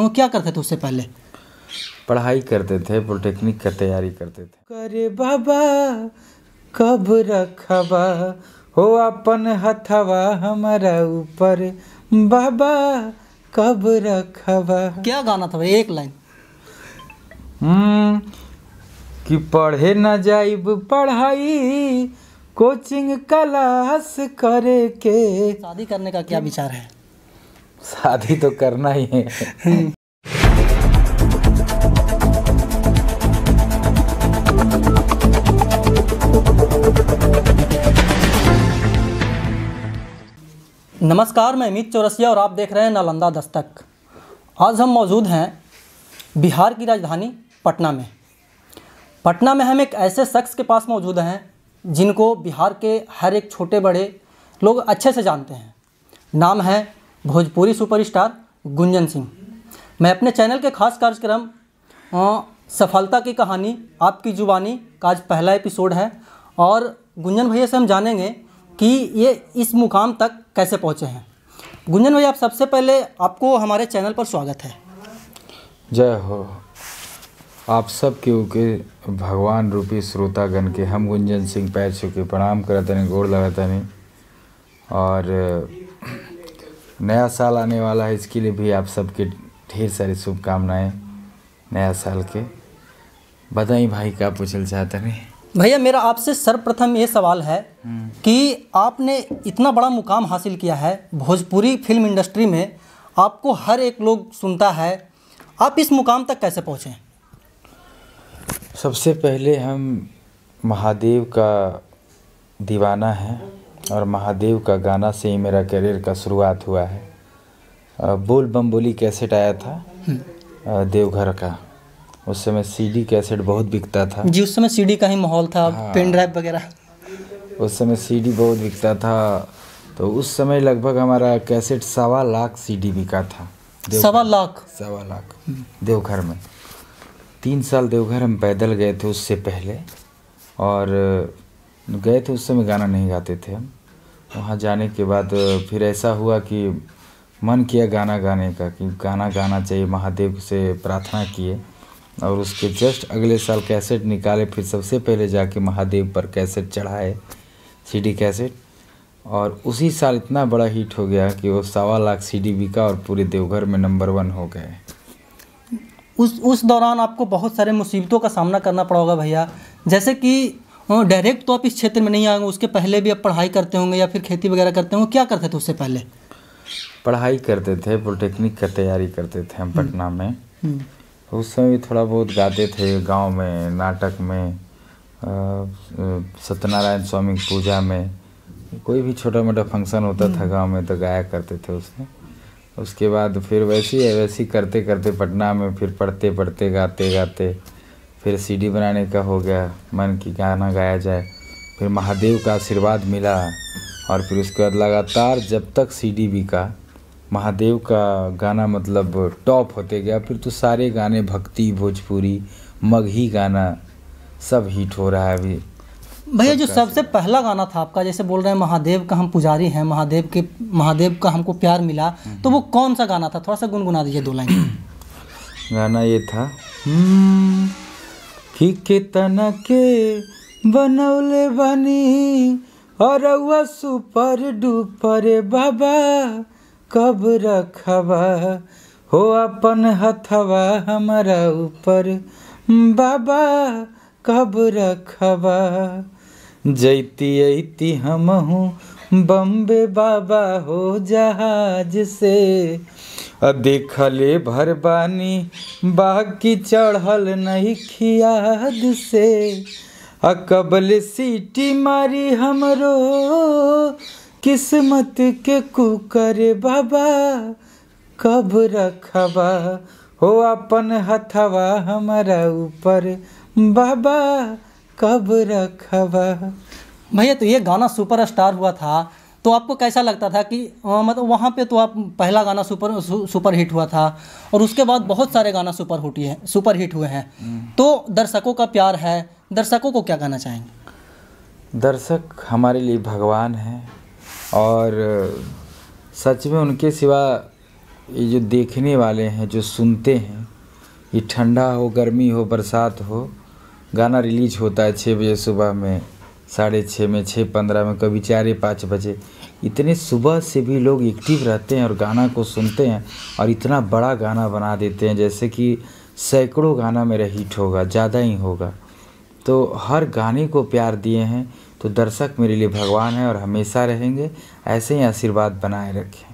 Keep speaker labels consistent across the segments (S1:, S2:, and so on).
S1: वो तो क्या करते थे उससे पहले
S2: पढ़ाई करते थे पॉलिटेक्निक का तैयारी करते थे
S1: करे बाबा कब रखबा हो अपन हथवा हमारा ऊपर बाबा कब रखबा क्या गाना था भाई एक लाइन
S2: हम्म कि पढ़े
S1: न जाइब पढ़ाई कोचिंग क्लास करे के शादी करने का क्या विचार है
S2: शादी तो करना ही है
S1: नमस्कार मैं अमित चौरसिया और आप देख रहे हैं नालंदा दस्तक आज हम मौजूद हैं बिहार की राजधानी पटना में पटना में हम एक ऐसे शख्स के पास मौजूद हैं जिनको बिहार के हर एक छोटे बड़े लोग अच्छे से जानते हैं नाम है भोजपुरी सुपरस्टार गुंजन सिंह मैं अपने चैनल के खास कार्यक्रम सफलता की कहानी आपकी जुबानी का आज पहला एपिसोड है और गुंजन भैया से हम जानेंगे कि ये इस मुकाम तक कैसे पहुँचे हैं गुंजन भैया आप सबसे पहले आपको हमारे चैनल पर स्वागत है
S2: जय हो आप सब के के भगवान रूपी श्रोतागण के हम गुंजन सिंह पैर चुके प्रणाम करते हैं गोड़ लगाते हैं और नया साल आने वाला है इसके लिए भी आप सबके ढेर सारी शुभकामनाएं नया साल के बधाई भाई का पूछल चाहते हैं
S1: भैया मेरा आपसे सर्वप्रथम ये सवाल है हम्म। कि आपने इतना बड़ा मुकाम हासिल किया है भोजपुरी फिल्म इंडस्ट्री में आपको हर एक लोग सुनता है आप इस मुकाम तक कैसे पहुँचे
S2: सबसे पहले हम महादेव का दीवाना है और महादेव का गाना से ही मेरा करियर का शुरुआत हुआ है बोल बम बोली कैसेट आया था हम्म। देवघर का उस समय सीडी कैसेट बहुत बिकता था जी उस
S1: समय सीडी का ही माहौल था हाँ। पेन ड्राइव वगैरह
S2: उस समय सीडी बहुत बिकता था तो उस समय लगभग हमारा कैसेट सवा लाख सीडी बिका था सवा
S1: लाख सवा
S2: लाख हम्म। देवघर में तीन साल देवघर हम पैदल गए थे उससे पहले और गए थे उस समय गाना नहीं गाते थे हम वहाँ जाने के बाद फिर ऐसा हुआ कि मन किया गाना गाने का कि गाना गाना चाहिए महादेव से प्रार्थना किए और उसके जस्ट अगले साल कैसेट निकाले फिर सबसे पहले जाके महादेव पर कैसेट चढ़ाए सीडी कैसेट और उसी साल इतना बड़ा हिट हो गया कि वो सवा लाख सीडी बिका और पूरे देवघर में नंबर वन हो गए
S1: उस उस दौरान आपको बहुत सारे मुसीबतों का सामना करना पड़ा होगा भैया जैसे कि डायरेक्ट हाँ, तो आप इस क्षेत्र में नहीं आएंगे उसके पहले भी आप पढ़ाई करते होंगे या फिर खेती वगैरह करते होंगे क्या करते थे उससे पहले
S2: पढ़ाई करते थे पॉलिटेक्निक का तैयारी करते थे हम हम्म। पटना में
S1: हम्म।
S2: उस समय भी थोड़ा बहुत गाते थे गांव में नाटक में सत्यनारायण स्वामी की पूजा में कोई भी छोटा मोटा फंक्शन होता था हम्म। गांव में तो गाया करते थे उसमें उसके बाद फिर वैसे ही वैसे ही करते करते पटना में फिर पढ़ते पढ़ते गाते गाते फिर सीडी बनाने का हो गया मन की गाना गाया जाए फिर महादेव का आशीर्वाद मिला और फिर उसके बाद लगातार जब तक सीडी बिका महादेव का गाना मतलब टॉप होते गया फिर तो सारे गाने भक्ति भोजपुरी मगही गाना सब हिट हो रहा है अभी
S1: भैया जो सबसे पहला गाना था आपका जैसे बोल रहे हैं महादेव का हम पुजारी हैं महादेव के महादेव का हमको प्यार मिला हम्म। तो वो कौन सा गाना था थोड़ा सा गुनगुना दीजिए दो लाइन
S2: गाना ये था हम्म। कि कितना के बनौले बनी और सुपर डुपर बाबा कब रखबा हो अपन हथवा हमारा ऊपर बाबा कब रखबा जैती अती हम बम्बे बाबा हो जहाज से देखले भर बानी बाकी की चढ़ल नहीं खियाद से अकबल सीटी मारी हमरो किस्मत के कुकर बाबा कब रखबा
S1: हो अपन हथवा हमारा ऊपर बाबा कब रखबा भैया तो ये गाना सुपरस्टार हुआ था तो आपको कैसा लगता था कि आ, मतलब वहाँ पे तो आप पहला गाना सुपर सु, सुपर हिट हुआ था और उसके बाद बहुत सारे गाना सुपर हिट हैं सुपर हिट हुए हैं तो दर्शकों का प्यार है दर्शकों को क्या गाना चाहेंगे
S2: दर्शक हमारे लिए भगवान हैं और सच में उनके सिवा ये जो देखने वाले हैं जो सुनते हैं ये ठंडा हो गर्मी हो बरसात हो गाना रिलीज होता है छः बजे सुबह में साढ़े छः में छः पंद्रह में कभी चार पाँच बजे इतने सुबह से भी लोग एक्टिव रहते हैं और गाना को सुनते हैं और इतना बड़ा गाना बना देते हैं जैसे कि सैकड़ों गाना मेरा हिट होगा ज़्यादा ही होगा तो हर गाने को प्यार दिए हैं तो दर्शक मेरे लिए भगवान है और हमेशा रहेंगे ऐसे ही आशीर्वाद बनाए रखें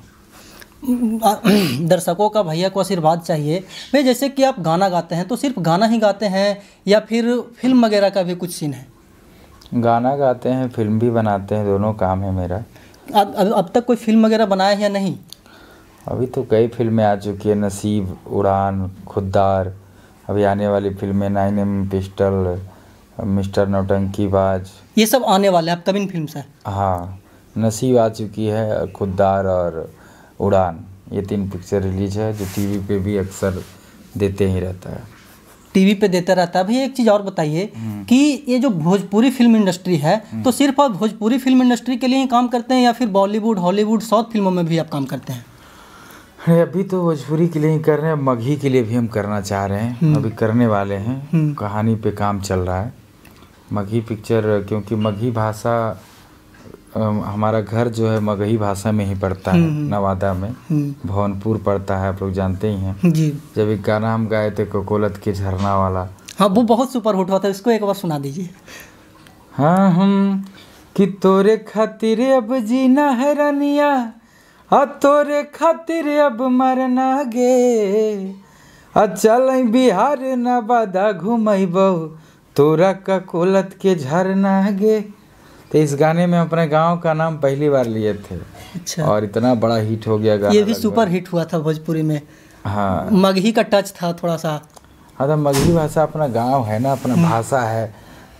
S1: दर्शकों का भैया को आशीर्वाद चाहिए भाई जैसे कि आप गाना गाते हैं तो सिर्फ गाना ही गाते हैं या फिर फिल्म वगैरह का भी कुछ सीन है
S2: गाना गाते हैं फिल्म भी बनाते हैं दोनों काम है मेरा
S1: अब अब तक कोई फिल्म वगैरह बनाया है या नहीं
S2: अभी तो कई फिल्में आ चुकी है नसीब उड़ान खुददार अभी आने वाली फिल्में नाइन एम पिस्टल मिस्टर नौटंकी बाज
S1: ये सब आने वाले अपकमिंग फिल्म है
S2: हाँ नसीब आ चुकी है खुददार और उड़ान ये तीन पिक्चर रिलीज है जो टीवी पे भी अक्सर देते ही रहता है
S1: टीवी पे देता रहता है भैया एक चीज़ और बताइए हम्म। कि ये जो भोजपुरी फिल्म इंडस्ट्री है हम्म। तो सिर्फ आप भोजपुरी फिल्म इंडस्ट्री के लिए ही काम करते हैं या फिर बॉलीवुड हॉलीवुड साउथ फिल्मों में भी आप काम करते हैं
S2: अरे अभी तो भोजपुरी के लिए ही कर रहे हैं मघी के लिए भी हम करना चाह रहे हैं हम्म। अभी करने वाले हैं कहानी पे काम चल रहा है मघी पिक्चर क्योंकि मघी भाषा हमारा घर जो है मगही भाषा में ही पड़ता है हम्म, हम्म। नवादा में हम्म। भवनपुर पड़ता है आप लोग जानते ही हैं जी जब एक गाना हम गाए थे कोकोलत के झरना वाला
S1: हाँ वो बहुत सुपर हुट हुआ था इसको एक बार सुना दीजिए हाँ हम कि तोरे खातिर अब जीना है
S2: रनिया आ तोरे खातिर अब मरना गे आ चल बिहार नवादा घूम घूमबू तोरा का के झरना गे तो इस गाने में अपने गांव का नाम पहली बार लिए थे अच्छा और इतना बड़ा हिट हो गया गाना ये भी सुपर हिट हुआ था भोजपुरी में हाँ मगही का
S1: टच था थोड़ा सा
S2: हाँ तो मगही भाषा अपना गांव है ना अपना हम्म। भाषा है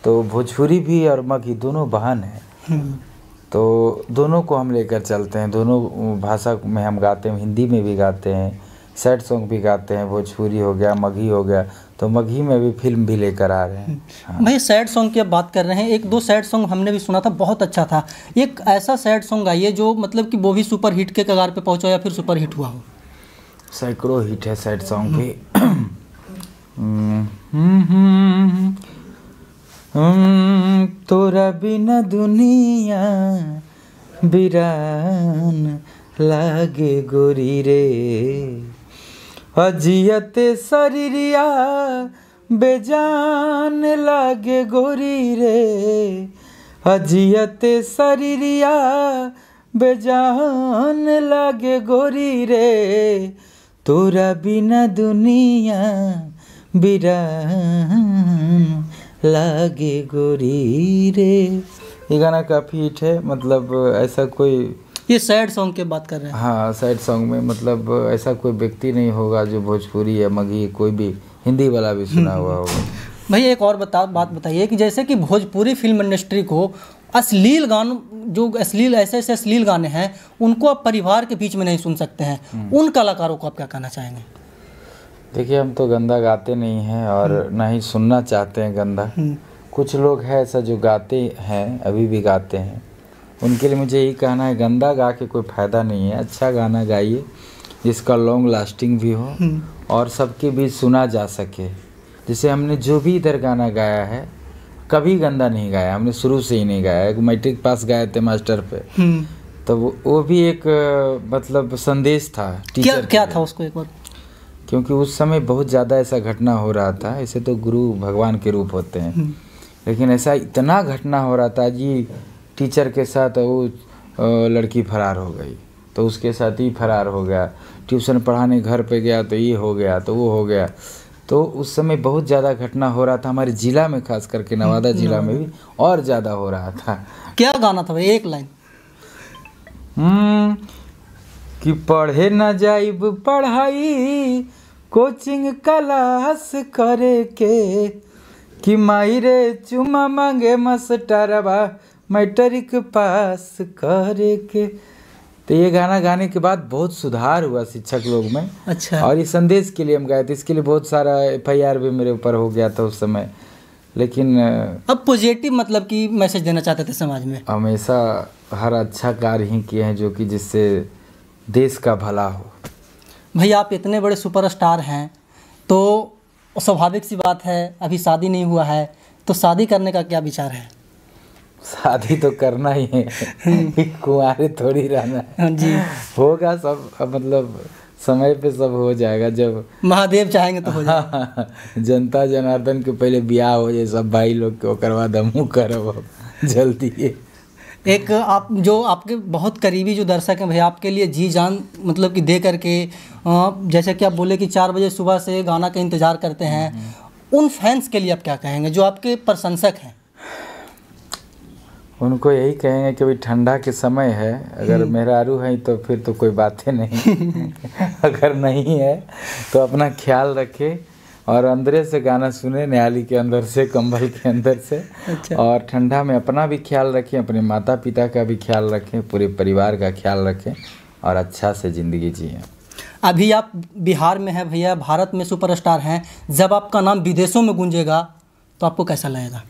S2: तो भोजपुरी भी और मगही दोनों बहन है हम्म। तो दोनों को हम लेकर चलते हैं दोनों भाषा में हम गाते हैं हिंदी में भी गाते हैं सैड सॉन्ग भी गाते हैं भोजपुरी हो गया मगही हो गया तो मगही में भी फिल्म भी लेकर आ रहे हैं
S1: हाँ। भाई सैड सॉन्ग की अब बात कर रहे हैं एक दो सैड सॉन्ग हमने भी सुना था बहुत अच्छा था एक ऐसा सैड सॉन्ग आइए जो मतलब कि वो भी सुपर हिट के कगार पे पहुंचा या फिर सुपर हिट हुआ हो
S2: सैकड़ों हिट है सैड सॉन्ग भी तोरा बिना दुनिया बिरान लागे गोरी रे अजियत शरीरिया बेजान लागे गोरी रे अजियत शरीरिया बेजान लागे गोरी रे तोरा बिना दुनिया बिरा लागे गोरी रे ये गाना काफ़ी हिट है मतलब ऐसा कोई ये
S1: सैड सॉन्ग के बात कर रहे
S2: हैं हाँ सैड सॉन्ग में मतलब ऐसा कोई व्यक्ति नहीं होगा जो भोजपुरी या मगही कोई भी हिंदी वाला भी सुना हम्म। हुआ होगा
S1: भैया एक और बता बात बताइए कि जैसे कि भोजपुरी फिल्म इंडस्ट्री को अश्लील गान जो अश्लील ऐसे ऐसे अश्लील गाने हैं उनको आप परिवार के बीच में नहीं सुन सकते हैं हम्म। उन कलाकारों को आप क्या कहना चाहेंगे
S2: देखिए हम तो गंदा गाते नहीं हैं और हम्म। ना ही सुनना चाहते हैं गंदा कुछ लोग हैं ऐसा जो गाते हैं अभी भी गाते हैं उनके लिए मुझे यही कहना है गंदा गा के कोई फ़ायदा नहीं है अच्छा गाना गाइए जिसका लॉन्ग लास्टिंग भी हो हम्म। और सबके बीच सुना जा सके जैसे हमने जो भी इधर गाना गाया है कभी गंदा नहीं गाया हमने शुरू से ही नहीं गाया मैट्रिक पास गाए थे मास्टर पे हम्म। तो वो भी एक मतलब संदेश था टीचर क्या,
S1: क्या था उसको एक बार
S2: क्योंकि उस समय बहुत ज़्यादा ऐसा घटना हो रहा था ऐसे तो गुरु भगवान के रूप होते हैं हम्म। लेकिन ऐसा इतना घटना हो रहा था जी टीचर के साथ वो लड़की फरार हो गई तो उसके साथ ही फरार हो गया ट्यूशन पढ़ाने घर पे गया तो ये हो गया तो वो हो गया तो उस समय बहुत ज़्यादा घटना हो रहा था हमारे ज़िला में खास करके नवादा हम्म, ज़िला में भी और ज़्यादा हो रहा था
S1: क्या गाना था भाई एक लाइन
S2: हम्म, कि पढ़े न जाइब पढ़ाई कोचिंग क्लास करे के कि माई चुमा मांगे मस्टरबा मैटरिक पास कर के तो ये गाना गाने के बाद बहुत सुधार हुआ शिक्षक लोग में अच्छा और ये संदेश के लिए हम गए थे इसके लिए बहुत सारा एफ भी मेरे ऊपर हो गया था उस समय लेकिन
S1: अब पॉजिटिव मतलब कि मैसेज देना चाहते थे समाज में
S2: हमेशा हर अच्छा कार्य ही किए हैं जो कि जिससे देश का भला हो
S1: भाई आप इतने बड़े सुपरस्टार हैं तो स्वाभाविक सी बात है अभी शादी नहीं हुआ है तो शादी करने का क्या विचार है
S2: शादी तो करना ही है हम्म। कुंवारे थोड़ी रहना है हाँ जी होगा सब मतलब समय पे सब हो जाएगा जब महादेव चाहेंगे तो हो जाएगा हाँ, हाँ, जनता जनार्दन के पहले ब्याह हो जाए सब भाई लोग के ओकर बाद
S1: हमू करब जल्दी एक आप जो आपके बहुत करीबी जो दर्शक हैं भैया आपके लिए जी जान मतलब कि दे करके जैसे कि आप बोले कि चार बजे सुबह से गाना का इंतज़ार करते हैं हम्म, हम्म। उन फैंस के लिए आप क्या कहेंगे जो आपके प्रशंसक हैं
S2: उनको यही कहेंगे कि अभी ठंडा के समय है अगर हम्म। मेहरारू हैं तो फिर तो कोई बात ही नहीं अगर नहीं है तो अपना ख्याल रखें और अंदर से गाना सुने न्याली के अंदर से कंबल के अंदर से अच्छा। और ठंडा में अपना भी ख्याल रखें अपने माता पिता का भी ख्याल रखें पूरे परिवार का ख्याल रखें और अच्छा से ज़िंदगी जिए
S1: अभी आप बिहार में हैं भैया भारत में सुपरस्टार हैं जब आपका नाम विदेशों में गूंजेगा तो आपको कैसा लगेगा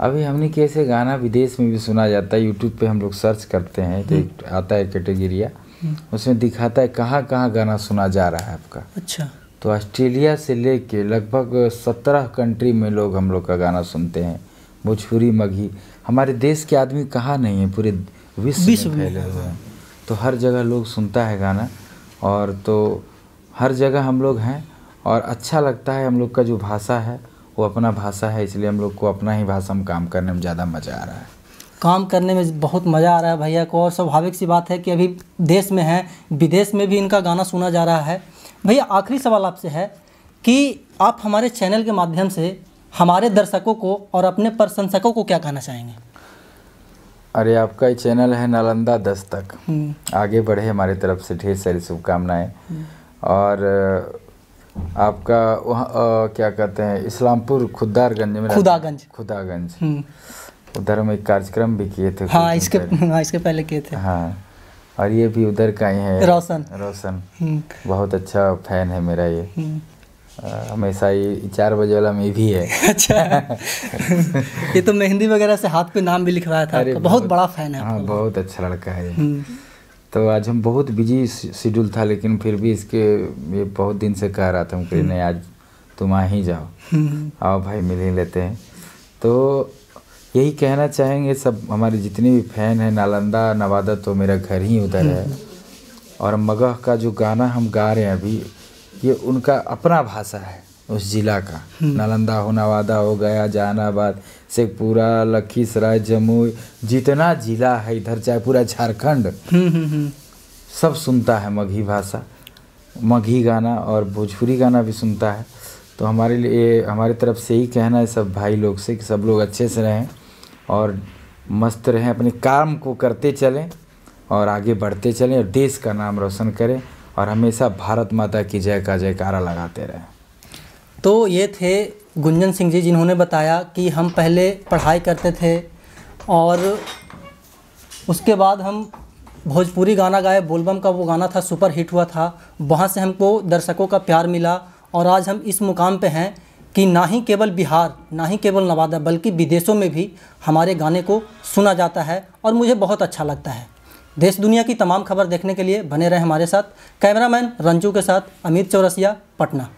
S2: अभी हमने कैसे गाना विदेश में भी सुना जाता है यूट्यूब पे हम लोग सर्च करते हैं तो आता है कैटेगरिया हम्म। उसमें दिखाता है कहाँ कहाँ गाना सुना जा रहा है आपका अच्छा तो ऑस्ट्रेलिया से लेके लगभग सत्रह कंट्री में लोग हम लोग का गाना सुनते हैं भोजपुरी मगही हमारे देश के आदमी कहाँ नहीं है पूरे विश्व में फैले हुए हैं तो हर जगह लोग सुनता है गाना और तो हर जगह हम लोग हैं और अच्छा लगता है हम लोग का जो भाषा है वो अपना भाषा है इसलिए हम लोग को अपना ही भाषा में काम करने में ज़्यादा मज़ा आ रहा है
S1: काम करने में बहुत मज़ा आ रहा है भैया को और स्वाभाविक सी बात है कि अभी देश में है विदेश में भी इनका गाना सुना जा रहा है भैया आखिरी सवाल आपसे है कि आप हमारे चैनल के माध्यम से हमारे दर्शकों को और अपने प्रशंसकों को क्या कहना चाहेंगे
S2: अरे आपका ही चैनल है नालंदा दस्तक हम्म। आगे बढ़े हमारे तरफ से ढेर सारी शुभकामनाएं हम्म। और आपका वहाँ क्या कहते हैं इस्लामपुर खुदारगंज में खुदागंज खुदागंज हम्म। उधर हम एक कार्यक्रम भी किए थे हाँ इसके हाँ इसके पहले किए थे हाँ और ये भी उधर का ही है रोशन रोशन हम्म। बहुत अच्छा फैन है मेरा ये हम्म। हमेशा ये चार बजे वाला में भी है
S1: अच्छा ये तो मेहंदी वगैरह से हाथ पे नाम भी लिखवाया था तो बहुत, बहुत बड़ा फैन है
S2: हाँ बहुत अच्छा लड़का है तो आज हम बहुत बिजी शेड्यूल था लेकिन फिर भी इसके ये बहुत दिन से कह रहा था कि हम्म। नहीं आज तुम आ ही जाओ हम्म। आओ भाई मिल ही लेते हैं तो यही कहना चाहेंगे सब हमारे जितने भी फैन हैं नालंदा नवादा तो मेरा घर ही उधर है हम्म। और मगह का जो गाना हम गा रहे हैं अभी ये उनका अपना भाषा है उस ज़िला का नालंदा हो नवादा हो गया जहानाबाद शेखपुरा लखीसराय जमुई जितना ज़िला है इधर चाहे पूरा झारखंड हम्म, हम्म, हम्म। सब सुनता है मगही भाषा मगही गाना और भोजपुरी गाना भी सुनता है तो हमारे लिए हमारे तरफ से ही कहना है सब भाई लोग से कि सब लोग अच्छे से रहें और मस्त रहें अपने काम को करते चलें और आगे बढ़ते चलें और देश का नाम रोशन करें और हमेशा भारत माता की जय का जयकारा लगाते रहें
S1: तो ये थे गुंजन सिंह जी जिन्होंने बताया कि हम पहले पढ़ाई करते थे और उसके बाद हम भोजपुरी गाना गाए बोलबम का वो गाना था सुपर हिट हुआ था वहाँ से हमको दर्शकों का प्यार मिला और आज हम इस मुकाम पे हैं कि ना ही केवल बिहार ना ही केवल नवादा बल्कि विदेशों में भी हमारे गाने को सुना जाता है और मुझे बहुत अच्छा लगता है देश दुनिया की तमाम खबर देखने के लिए बने रहे हमारे साथ कैमरामैन रंजू के साथ अमित चौरसिया पटना